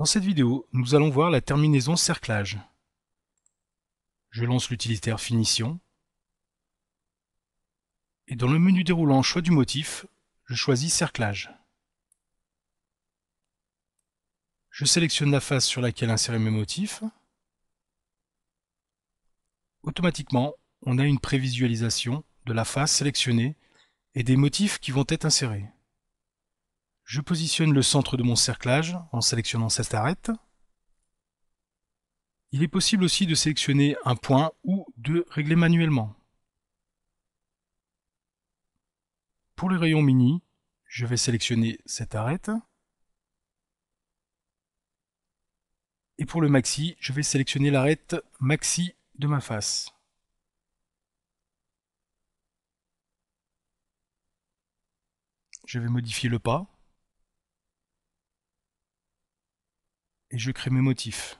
Dans cette vidéo, nous allons voir la terminaison cerclage. Je lance l'utilitaire Finition. Et dans le menu déroulant Choix du motif, je choisis Cerclage. Je sélectionne la face sur laquelle insérer mes motifs. Automatiquement, on a une prévisualisation de la face sélectionnée et des motifs qui vont être insérés. Je positionne le centre de mon cerclage en sélectionnant cette arête. Il est possible aussi de sélectionner un point ou de régler manuellement. Pour le rayon mini, je vais sélectionner cette arête. Et pour le maxi, je vais sélectionner l'arête maxi de ma face. Je vais modifier le pas et je crée mes motifs.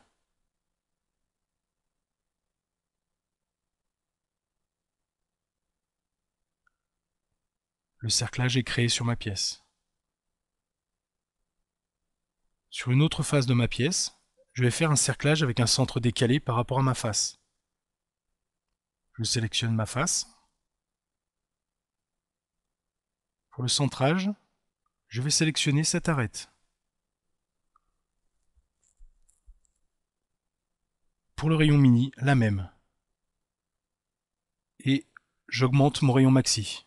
Le cerclage est créé sur ma pièce. Sur une autre face de ma pièce, je vais faire un cerclage avec un centre décalé par rapport à ma face. Je sélectionne ma face. Pour le centrage, je vais sélectionner cette arête. pour le rayon mini, la même. Et j'augmente mon rayon maxi.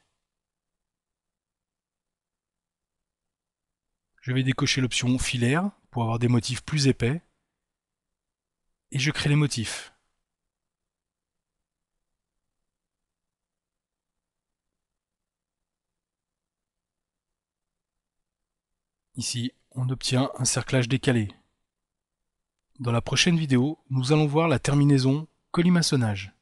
Je vais décocher l'option filaire pour avoir des motifs plus épais. Et je crée les motifs. Ici, on obtient un cerclage décalé. Dans la prochaine vidéo, nous allons voir la terminaison colimaçonnage.